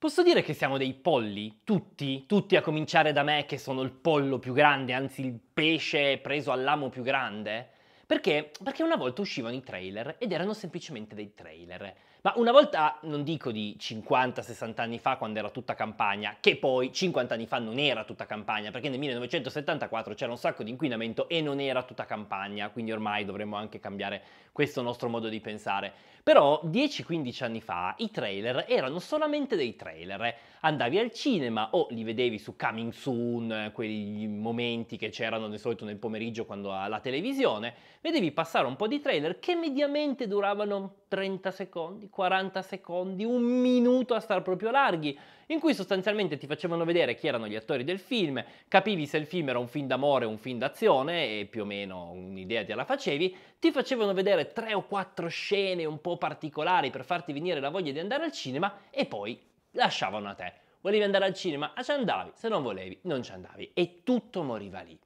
Posso dire che siamo dei polli? Tutti? Tutti a cominciare da me che sono il pollo più grande, anzi il pesce preso all'amo più grande? Perché? Perché una volta uscivano i trailer ed erano semplicemente dei trailer. Ma una volta, non dico di 50-60 anni fa quando era tutta campagna, che poi 50 anni fa non era tutta campagna, perché nel 1974 c'era un sacco di inquinamento e non era tutta campagna, quindi ormai dovremmo anche cambiare questo nostro modo di pensare. Però 10-15 anni fa i trailer erano solamente dei trailer. Andavi al cinema o li vedevi su Coming Soon, quei momenti che c'erano di solito nel pomeriggio quando alla televisione, vedevi passare un po' di trailer che mediamente duravano 30 secondi, 40 secondi, un minuto a star proprio larghi, in cui sostanzialmente ti facevano vedere chi erano gli attori del film, capivi se il film era un film d'amore o un film d'azione e più o meno un'idea te la facevi, ti facevano vedere realizzare tre o quattro scene un po' particolari per farti venire la voglia di andare al cinema e poi lasciavano a te. Volevi andare al cinema? Ah, ci andavi, se non volevi non ci andavi e tutto moriva lì.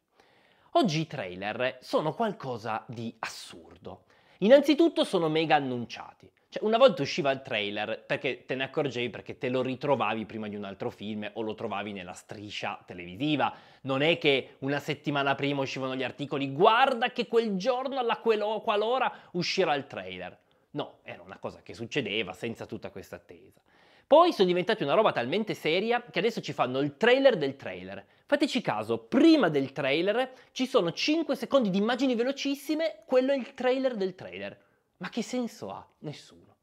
Oggi i trailer sono qualcosa di assurdo. Innanzitutto sono mega annunciati. Cioè, una volta usciva il trailer perché te ne accorgevi perché te lo ritrovavi prima di un altro film o lo trovavi nella striscia televisiva. Non è che una settimana prima uscivano gli articoli, guarda che quel giorno alla qualora uscirà il trailer. No, era una cosa che succedeva senza tutta questa attesa. Poi sono diventati una roba talmente seria che adesso ci fanno il trailer del trailer. Fateci caso, prima del trailer ci sono 5 secondi di immagini velocissime, quello è il trailer del trailer. Ma che senso ha? Nessuno.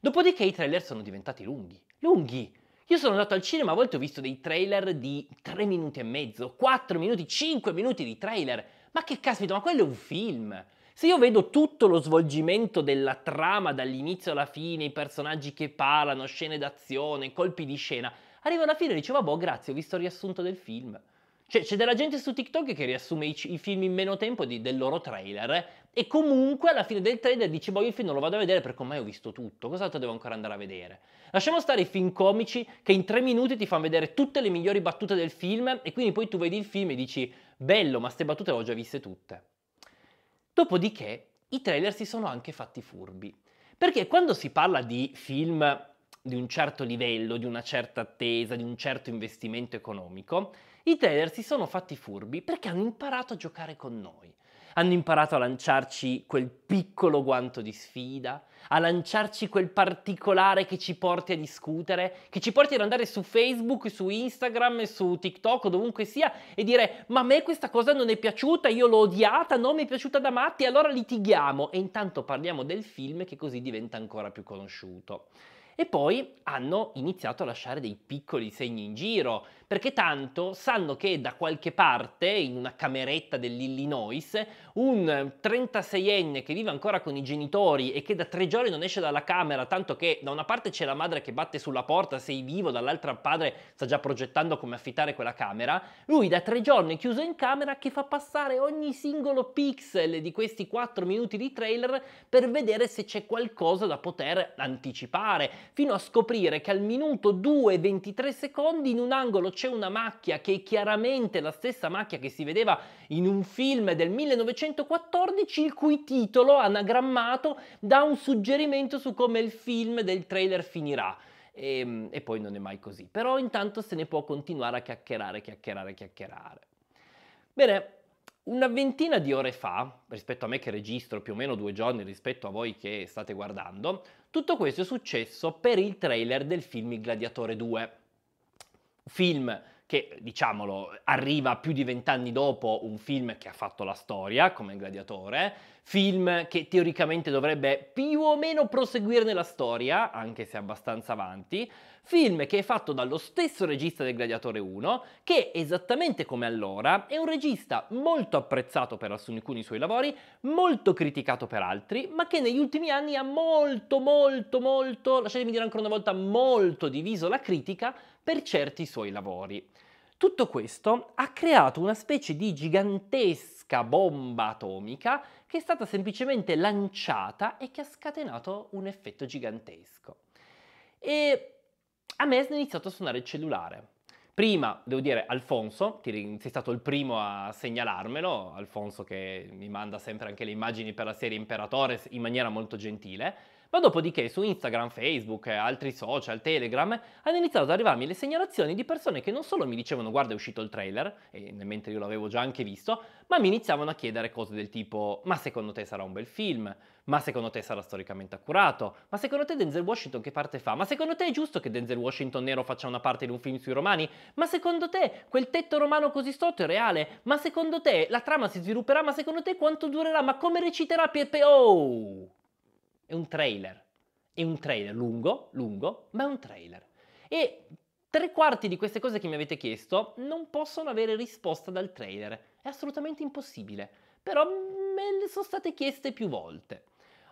Dopodiché i trailer sono diventati lunghi. Lunghi! Io sono andato al cinema, a volte ho visto dei trailer di 3 minuti e mezzo, 4 minuti, 5 minuti di trailer. Ma che caspita, ma quello è un film! Se io vedo tutto lo svolgimento della trama dall'inizio alla fine, i personaggi che parlano, scene d'azione, colpi di scena, arrivo alla fine e dico, vabbè, grazie, ho visto il riassunto del film. Cioè, c'è della gente su TikTok che riassume i, i film in meno tempo di, del loro trailer, eh? E comunque alla fine del trailer dici, boh, il film non lo vado a vedere perché ormai ho visto tutto, cos'altro devo ancora andare a vedere? Lasciamo stare i film comici che in tre minuti ti fanno vedere tutte le migliori battute del film e quindi poi tu vedi il film e dici, bello, ma queste battute le ho già viste tutte. Dopodiché i trailer si sono anche fatti furbi. Perché quando si parla di film di un certo livello, di una certa attesa, di un certo investimento economico, i trailer si sono fatti furbi perché hanno imparato a giocare con noi hanno imparato a lanciarci quel piccolo guanto di sfida, a lanciarci quel particolare che ci porti a discutere, che ci porti ad andare su Facebook, su Instagram, su TikTok o dovunque sia e dire ma a me questa cosa non è piaciuta, io l'ho odiata, non mi è piaciuta da matti, allora litighiamo e intanto parliamo del film che così diventa ancora più conosciuto. E poi hanno iniziato a lasciare dei piccoli segni in giro, perché tanto sanno che da qualche parte, in una cameretta dell'Illinois, un 36enne che vive ancora con i genitori e che da tre giorni non esce dalla camera, tanto che da una parte c'è la madre che batte sulla porta, sei vivo, dall'altra il padre sta già progettando come affittare quella camera, lui da tre giorni è chiuso in camera che fa passare ogni singolo pixel di questi 4 minuti di trailer per vedere se c'è qualcosa da poter anticipare, fino a scoprire che al minuto 2 e 23 secondi in un angolo c'è una macchia che è chiaramente la stessa macchia che si vedeva in un film del 1914, il cui titolo anagrammato dà un suggerimento su come il film del trailer finirà. E, ehm, e poi non è mai così. Però intanto se ne può continuare a chiacchierare, chiacchierare, chiacchierare. Bene, una ventina di ore fa, rispetto a me che registro più o meno due giorni rispetto a voi che state guardando, tutto questo è successo per il trailer del film Il Gladiatore 2 film che, diciamolo, arriva più di vent'anni dopo un film che ha fatto la storia, come Gladiatore, film che teoricamente dovrebbe più o meno proseguire nella storia, anche se abbastanza avanti, film che è fatto dallo stesso regista del Gladiatore 1, che esattamente come allora è un regista molto apprezzato per alcuni suoi lavori, molto criticato per altri, ma che negli ultimi anni ha molto, molto, molto, lasciatemi dire ancora una volta, molto diviso la critica per certi suoi lavori. Tutto questo ha creato una specie di gigantesca bomba atomica che è stata semplicemente lanciata e che ha scatenato un effetto gigantesco. E a me è iniziato a suonare il cellulare. Prima, devo dire, Alfonso, sei stato il primo a segnalarmelo, Alfonso che mi manda sempre anche le immagini per la serie Imperatore in maniera molto gentile, ma dopodiché su Instagram, Facebook e eh, altri social, Telegram, hanno iniziato ad arrivarmi le segnalazioni di persone che non solo mi dicevano guarda è uscito il trailer, e mentre io l'avevo già anche visto, ma mi iniziavano a chiedere cose del tipo ma secondo te sarà un bel film? Ma secondo te sarà storicamente accurato? Ma secondo te Denzel Washington che parte fa? Ma secondo te è giusto che Denzel Washington nero faccia una parte di un film sui romani? Ma secondo te quel tetto romano così sotto è reale? Ma secondo te la trama si svilupperà? Ma secondo te quanto durerà? Ma come reciterà Pepe? Oh! è un trailer. È un trailer lungo, lungo, ma è un trailer. E tre quarti di queste cose che mi avete chiesto non possono avere risposta dal trailer. È assolutamente impossibile. Però me le sono state chieste più volte.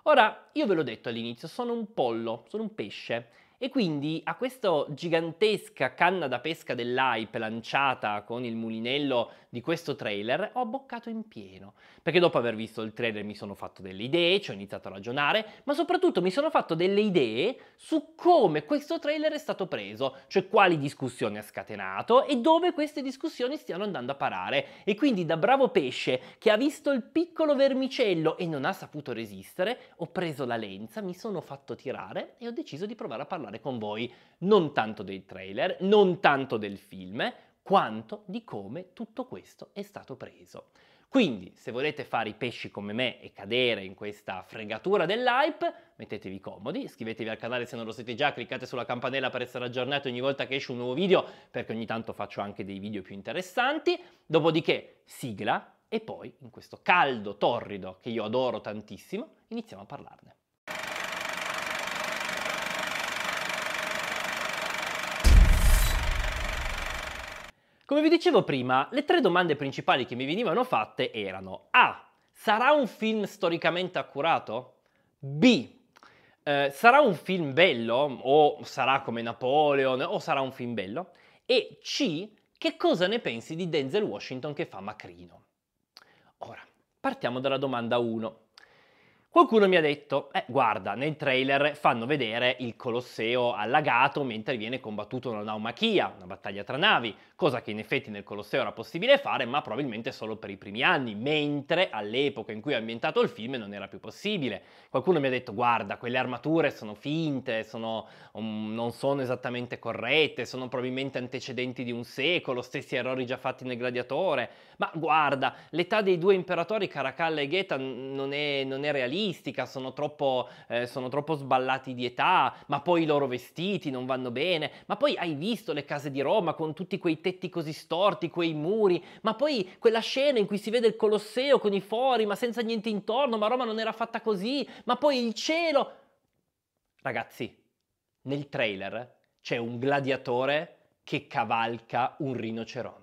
Ora, io ve l'ho detto all'inizio, sono un pollo, sono un pesce e quindi a questa gigantesca canna da pesca dell'hype lanciata con il mulinello di questo trailer ho boccato in pieno, perché dopo aver visto il trailer mi sono fatto delle idee, ci ho iniziato a ragionare, ma soprattutto mi sono fatto delle idee su come questo trailer è stato preso, cioè quali discussioni ha scatenato e dove queste discussioni stiano andando a parare. E quindi da bravo pesce che ha visto il piccolo vermicello e non ha saputo resistere, ho preso la lenza, mi sono fatto tirare e ho deciso di provare a parlare parlare con voi non tanto dei trailer, non tanto del film, quanto di come tutto questo è stato preso. Quindi, se volete fare i pesci come me e cadere in questa fregatura dell'hype, mettetevi comodi, iscrivetevi al canale se non lo siete già, cliccate sulla campanella per essere aggiornati ogni volta che esce un nuovo video, perché ogni tanto faccio anche dei video più interessanti. Dopodiché, sigla e poi, in questo caldo torrido che io adoro tantissimo, iniziamo a parlarne. Come vi dicevo prima, le tre domande principali che mi venivano fatte erano A. Sarà un film storicamente accurato? B. Eh, sarà un film bello? O sarà come Napoleon? O sarà un film bello? E C. Che cosa ne pensi di Denzel Washington che fa Macrino? Ora, partiamo dalla domanda 1. Qualcuno mi ha detto, eh guarda, nel trailer fanno vedere il Colosseo allagato mentre viene combattuto una naumachia, una battaglia tra navi, cosa che in effetti nel Colosseo era possibile fare, ma probabilmente solo per i primi anni, mentre all'epoca in cui è ambientato il film non era più possibile. Qualcuno mi ha detto, guarda, quelle armature sono finte, sono, um, non sono esattamente corrette, sono probabilmente antecedenti di un secolo, stessi errori già fatti nel Gladiatore, ma guarda, l'età dei due imperatori, Caracalla e Geta, non è, non è realistica, stilistica, sono troppo, eh, sono troppo sballati di età, ma poi i loro vestiti non vanno bene, ma poi hai visto le case di Roma con tutti quei tetti così storti, quei muri, ma poi quella scena in cui si vede il Colosseo con i fori, ma senza niente intorno, ma Roma non era fatta così, ma poi il cielo... Ragazzi, nel trailer c'è un gladiatore che cavalca un rinoceronte.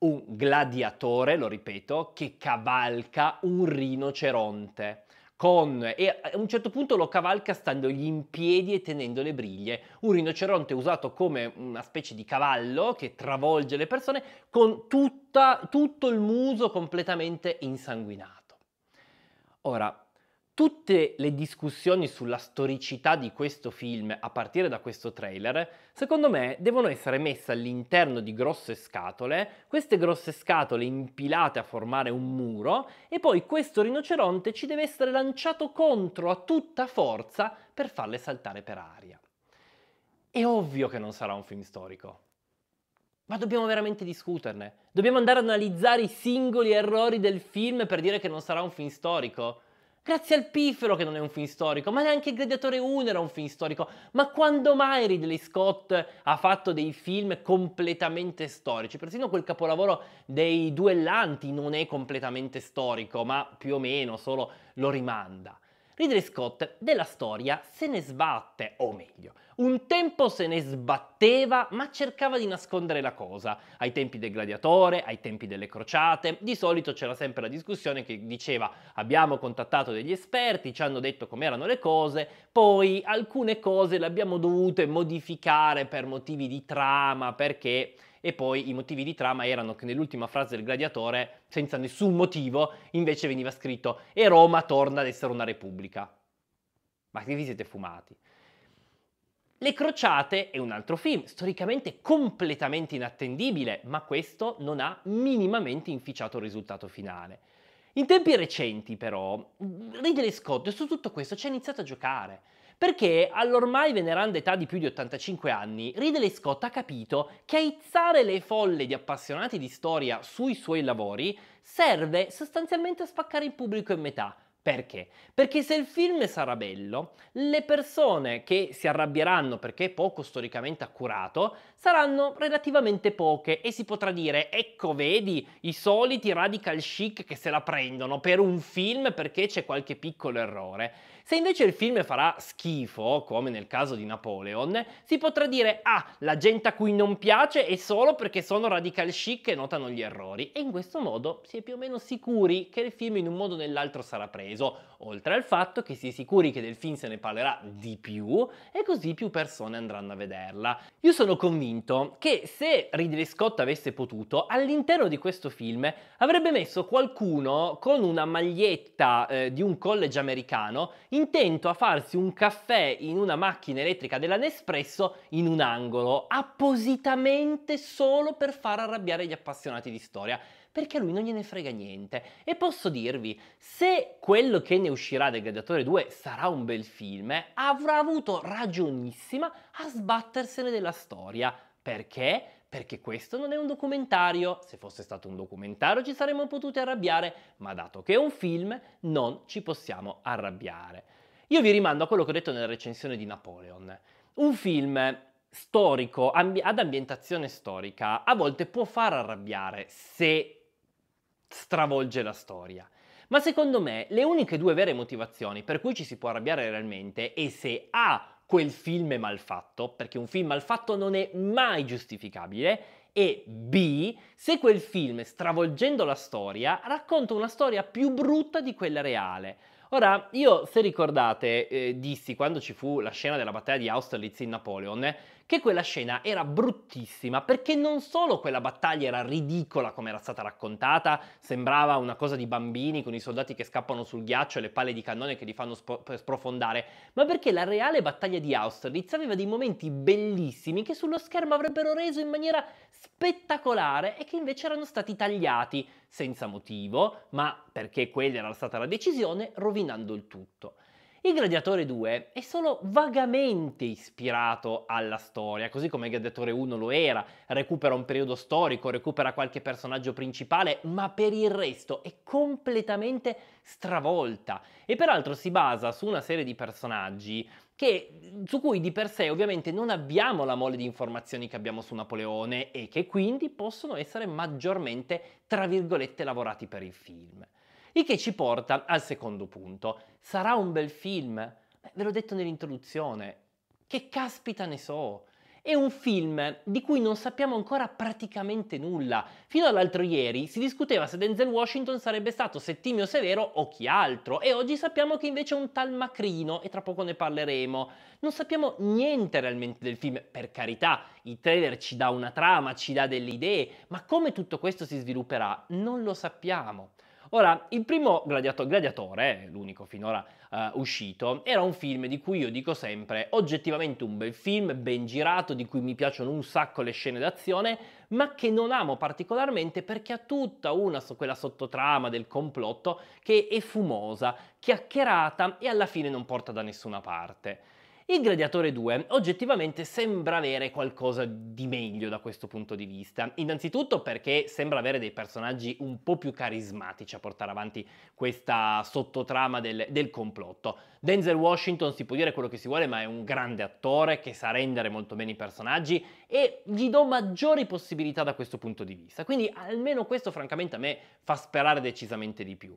Un gladiatore, lo ripeto, che cavalca un rinoceronte con, e a un certo punto lo cavalca standogli in piedi e tenendo le briglie. Un rinoceronte usato come una specie di cavallo che travolge le persone con tutta, tutto il muso completamente insanguinato. Ora, Tutte le discussioni sulla storicità di questo film, a partire da questo trailer, secondo me devono essere messe all'interno di grosse scatole, queste grosse scatole impilate a formare un muro, e poi questo rinoceronte ci deve essere lanciato contro a tutta forza per farle saltare per aria. È ovvio che non sarà un film storico, ma dobbiamo veramente discuterne. Dobbiamo andare ad analizzare i singoli errori del film per dire che non sarà un film storico. Grazie al Pifero che non è un film storico, ma neanche il Gladiatore 1 era un film storico. Ma quando mai Ridley Scott ha fatto dei film completamente storici? Persino quel capolavoro dei duellanti non è completamente storico, ma più o meno solo lo rimanda. Ridley Scott della storia se ne sbatte, o meglio, un tempo se ne sbatteva ma cercava di nascondere la cosa. Ai tempi del gladiatore, ai tempi delle crociate, di solito c'era sempre la discussione che diceva abbiamo contattato degli esperti, ci hanno detto com'erano le cose, poi alcune cose le abbiamo dovute modificare per motivi di trama, perché e poi i motivi di trama erano che nell'ultima frase del gladiatore, senza nessun motivo, invece veniva scritto e Roma torna ad essere una repubblica. Ma che vi siete fumati? Le Crociate è un altro film, storicamente completamente inattendibile, ma questo non ha minimamente inficiato il risultato finale. In tempi recenti, però, Ridley Scott su tutto questo ci ha iniziato a giocare perché all'ormai veneranda età di più di 85 anni, Ridley Scott ha capito che aizzare le folle di appassionati di storia sui suoi lavori serve sostanzialmente a spaccare il pubblico in metà, perché? Perché se il film sarà bello, le persone che si arrabbieranno perché è poco storicamente accurato saranno relativamente poche e si potrà dire ecco vedi i soliti radical chic che se la prendono per un film perché c'è qualche piccolo errore. Se invece il film farà schifo, come nel caso di Napoleon, si potrà dire ah la gente a cui non piace è solo perché sono radical chic e notano gli errori e in questo modo si è più o meno sicuri che il film in un modo o nell'altro sarà preso, oltre al fatto che si è sicuri che del film se ne parlerà di più e così più persone andranno a vederla. Io sono convinto convinto che se Ridley Scott avesse potuto, all'interno di questo film avrebbe messo qualcuno con una maglietta eh, di un college americano intento a farsi un caffè in una macchina elettrica della Nespresso in un angolo, appositamente solo per far arrabbiare gli appassionati di storia perché a lui non gliene frega niente. E posso dirvi, se quello che ne uscirà del Gladiatore 2 sarà un bel film, avrà avuto ragionissima a sbattersene della storia. Perché? Perché questo non è un documentario. Se fosse stato un documentario ci saremmo potuti arrabbiare, ma dato che è un film non ci possiamo arrabbiare. Io vi rimando a quello che ho detto nella recensione di Napoleon. Un film storico, ambi- ad ambientazione storica, a volte può far arrabbiare se stravolge la storia. Ma secondo me le uniche due vere motivazioni per cui ci si può arrabbiare realmente è se A quel film è mal fatto, perché un film mal fatto non è mai giustificabile, e B se quel film, stravolgendo la storia, racconta una storia più brutta di quella reale. Ora, io se ricordate, eh, dissi quando ci fu la scena della battaglia di Austerlitz in Napoleon, eh, che quella scena era bruttissima perché non solo quella battaglia era ridicola come era stata raccontata, sembrava una cosa di bambini con i soldati che scappano sul ghiaccio e le palle di cannone che li fanno sp- eh, sprofondare, ma perché la reale battaglia di Austerlitz aveva dei momenti bellissimi che sullo schermo avrebbero reso in maniera spettacolare e che invece erano stati tagliati senza motivo, ma perché quella era stata la decisione, rovinando il tutto. Il Gladiatore 2 è solo vagamente ispirato alla storia, così come il Gladiatore 1 lo era, recupera un periodo storico, recupera qualche personaggio principale, ma per il resto è completamente stravolta e peraltro si basa su una serie di personaggi che, su cui di per sé ovviamente non abbiamo la mole di informazioni che abbiamo su Napoleone e che quindi possono essere maggiormente, tra virgolette, lavorati per il film. Il che ci porta al secondo punto. Sarà un bel film? Beh, ve l'ho detto nell'introduzione. Che caspita ne so! È un film di cui non sappiamo ancora praticamente nulla. Fino all'altro ieri si discuteva se Denzel Washington sarebbe stato Settimio Severo o chi altro, e oggi sappiamo che invece è un tal Macrino, e tra poco ne parleremo. Non sappiamo niente realmente del film, per carità, il trailer ci dà una trama, ci dà delle idee, ma come tutto questo si svilupperà non lo sappiamo. Ora, il primo Gladiato- Gladiatore, l'unico finora uh, uscito, era un film di cui io dico sempre oggettivamente un bel film, ben girato, di cui mi piacciono un sacco le scene d'azione, ma che non amo particolarmente perché ha tutta una quella sottotrama del complotto che è fumosa, chiacchierata e alla fine non porta da nessuna parte. Il Gladiatore 2 oggettivamente sembra avere qualcosa di meglio da questo punto di vista. Innanzitutto perché sembra avere dei personaggi un po' più carismatici a portare avanti questa sottotrama del, del complotto. Denzel Washington si può dire quello che si vuole, ma è un grande attore che sa rendere molto bene i personaggi e gli do maggiori possibilità da questo punto di vista. Quindi almeno questo francamente a me fa sperare decisamente di più.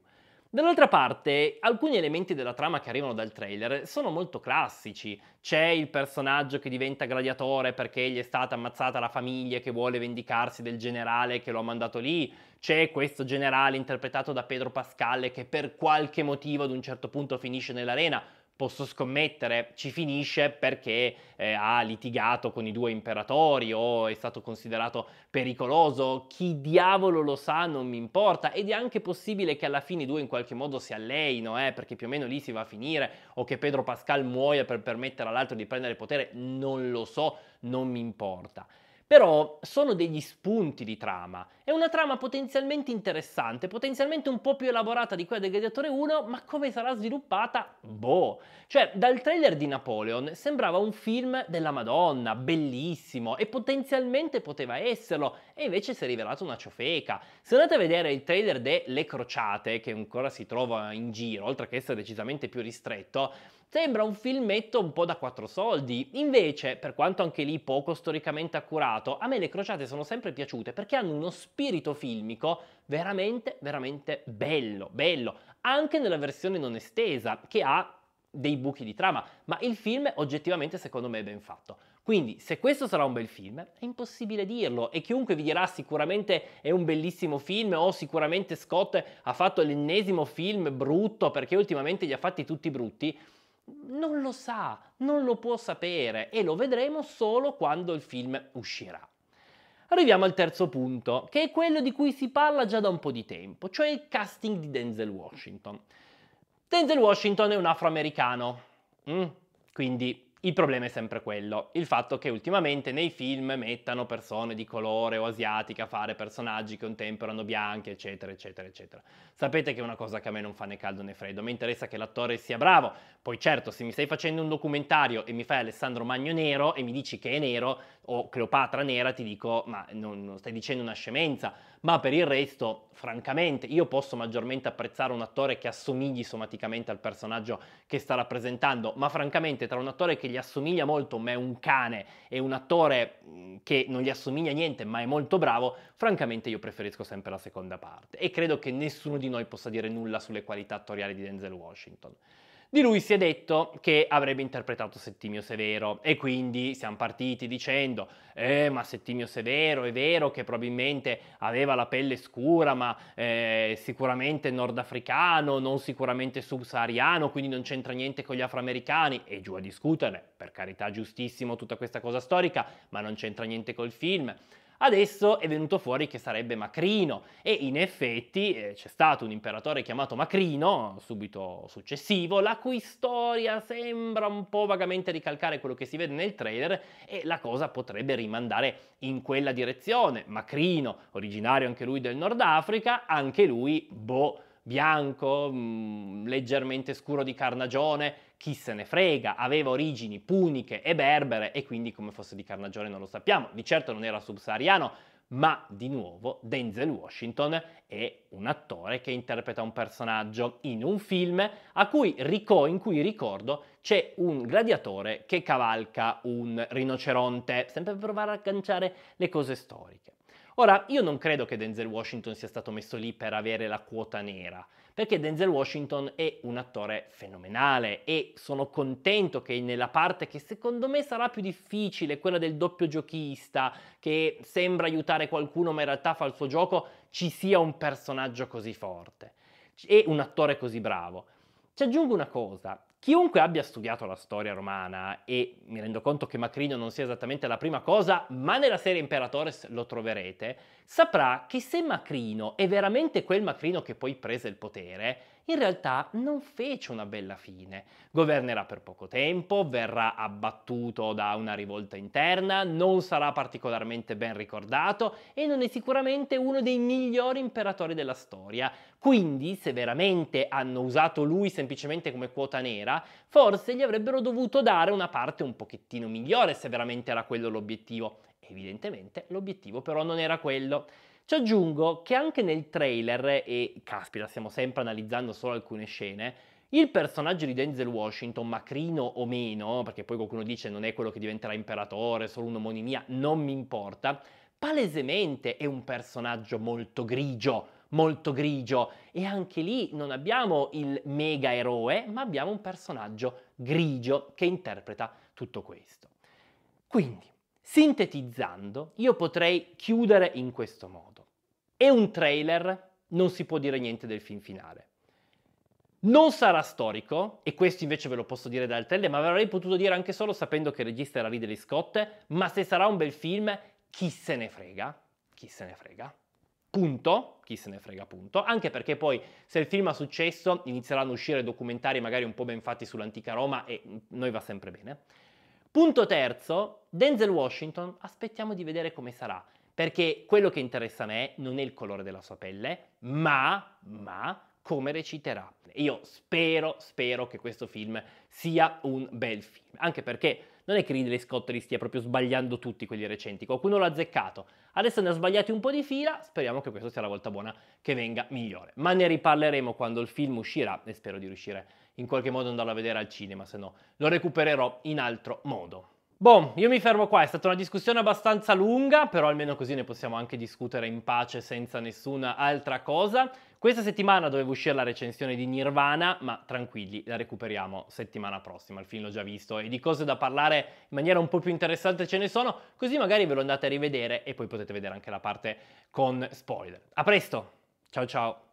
Dall'altra parte, alcuni elementi della trama che arrivano dal trailer sono molto classici. C'è il personaggio che diventa gladiatore perché gli è stata ammazzata la famiglia che vuole vendicarsi del generale che lo ha mandato lì. C'è questo generale interpretato da Pedro Pascal che per qualche motivo ad un certo punto finisce nell'arena posso scommettere, ci finisce perché eh, ha litigato con i due imperatori o è stato considerato pericoloso, chi diavolo lo sa non mi importa ed è anche possibile che alla fine i due in qualche modo si alleino, eh, perché più o meno lì si va a finire o che Pedro Pascal muoia per permettere all'altro di prendere il potere, non lo so, non mi importa però sono degli spunti di trama. È una trama potenzialmente interessante, potenzialmente un po' più elaborata di quella del Gladiatore 1, ma come sarà sviluppata? Boh. Cioè, dal trailer di Napoleon sembrava un film della Madonna, bellissimo, e potenzialmente poteva esserlo, e invece si è rivelato una ciofeca. Se andate a vedere il trailer de Le Crociate, che ancora si trova in giro, oltre che essere decisamente più ristretto, Sembra un filmetto un po' da quattro soldi. Invece, per quanto anche lì poco storicamente accurato, a me le crociate sono sempre piaciute perché hanno uno spirito filmico veramente, veramente bello, bello. Anche nella versione non estesa, che ha dei buchi di trama, ma il film oggettivamente secondo me è ben fatto. Quindi se questo sarà un bel film è impossibile dirlo e chiunque vi dirà sicuramente è un bellissimo film o sicuramente Scott ha fatto l'ennesimo film brutto perché ultimamente li ha fatti tutti brutti, non lo sa, non lo può sapere e lo vedremo solo quando il film uscirà. Arriviamo al terzo punto, che è quello di cui si parla già da un po' di tempo, cioè il casting di Denzel Washington. Denzel Washington è un afroamericano, mm? quindi il problema è sempre quello, il fatto che ultimamente nei film mettano persone di colore o asiatiche a fare personaggi che un tempo erano bianchi, eccetera, eccetera, eccetera. Sapete che è una cosa che a me non fa né caldo né freddo, mi interessa che l'attore sia bravo. Poi certo, se mi stai facendo un documentario e mi fai Alessandro Magno nero e mi dici che è nero o Cleopatra nera, ti dico, ma non, non stai dicendo una scemenza ma per il resto, francamente, io posso maggiormente apprezzare un attore che assomigli somaticamente al personaggio che sta rappresentando, ma francamente tra un attore che gli assomiglia molto ma è un cane e un attore mm, che non gli assomiglia niente ma è molto bravo, francamente io preferisco sempre la seconda parte e credo che nessuno di noi possa dire nulla sulle qualità attoriali di Denzel Washington. Di lui si è detto che avrebbe interpretato Settimio Severo e quindi siamo partiti dicendo eh ma Settimio Severo è vero che probabilmente aveva la pelle scura ma eh, sicuramente nordafricano, non sicuramente subsahariano, quindi non c'entra niente con gli afroamericani e giù a discuterne, per carità giustissimo tutta questa cosa storica, ma non c'entra niente col film. Adesso è venuto fuori che sarebbe Macrino e in effetti eh, c'è stato un imperatore chiamato Macrino, subito successivo, la cui storia sembra un po' vagamente ricalcare quello che si vede nel trailer e la cosa potrebbe rimandare in quella direzione. Macrino, originario anche lui del Nord Africa, anche lui, boh bianco, mh, mm, leggermente scuro di carnagione, chi se ne frega, aveva origini puniche e berbere e quindi come fosse di carnagione non lo sappiamo, di certo non era subsahariano, ma di nuovo Denzel Washington è un attore che interpreta un personaggio in un film cui ricò, in cui ricordo c'è un gladiatore che cavalca un rinoceronte, sempre per provare a agganciare le cose storiche. Ora, io non credo che Denzel Washington sia stato messo lì per avere la quota nera, perché Denzel Washington è un attore fenomenale e sono contento che nella parte che secondo me sarà più difficile, quella del doppio giochista, che sembra aiutare qualcuno ma in realtà fa il suo gioco, ci sia un personaggio così forte e un attore così bravo. Ci aggiungo una cosa, Chiunque abbia studiato la storia romana, e mi rendo conto che Macrino non sia esattamente la prima cosa, ma nella serie Imperatores lo troverete, saprà che se Macrino è veramente quel Macrino che poi prese il potere, in realtà non fece una bella fine. Governerà per poco tempo, verrà abbattuto da una rivolta interna, non sarà particolarmente ben ricordato e non è sicuramente uno dei migliori imperatori della storia. Quindi, se veramente hanno usato lui semplicemente come quota nera, forse gli avrebbero dovuto dare una parte un pochettino migliore se veramente era quello l'obiettivo. Evidentemente l'obiettivo però non era quello. Ci aggiungo che anche nel trailer, e caspita, stiamo sempre analizzando solo alcune scene, il personaggio di Denzel Washington, macrino o meno, perché poi qualcuno dice non è quello che diventerà imperatore, solo un'omonimia, non mi importa, palesemente è un personaggio molto grigio, molto grigio e anche lì non abbiamo il mega eroe, ma abbiamo un personaggio grigio che interpreta tutto questo. Quindi, Sintetizzando, io potrei chiudere in questo modo. È un trailer, non si può dire niente del film finale. Non sarà storico, e questo invece ve lo posso dire dal trailer, ma avrei potuto dire anche solo sapendo che il regista era Ridley Scott, ma se sarà un bel film, chi se ne frega? Chi se ne frega? punto, chi se ne frega punto, anche perché poi se il film ha successo inizieranno a uscire documentari magari un po' ben fatti sull'antica Roma e noi va sempre bene. Punto terzo, Denzel Washington, aspettiamo di vedere come sarà, perché quello che interessa a me non è il colore della sua pelle, ma, ma come reciterà. Io spero, spero che questo film sia un bel film, anche perché non è che Ridley Scott li stia proprio sbagliando tutti quelli recenti, qualcuno l'ha azzeccato. Adesso ne ha sbagliati un po' di fila, speriamo che questa sia la volta buona che venga migliore. Ma ne riparleremo quando il film uscirà e spero di riuscire a in qualche modo andarlo a vedere al cinema, se no lo recupererò in altro modo. Boh, io mi fermo qua, è stata una discussione abbastanza lunga, però almeno così ne possiamo anche discutere in pace senza nessuna altra cosa. Questa settimana doveva uscire la recensione di Nirvana, ma tranquilli, la recuperiamo settimana prossima, il film l'ho già visto e di cose da parlare in maniera un po' più interessante ce ne sono, così magari ve lo andate a rivedere e poi potete vedere anche la parte con spoiler. A presto, ciao ciao!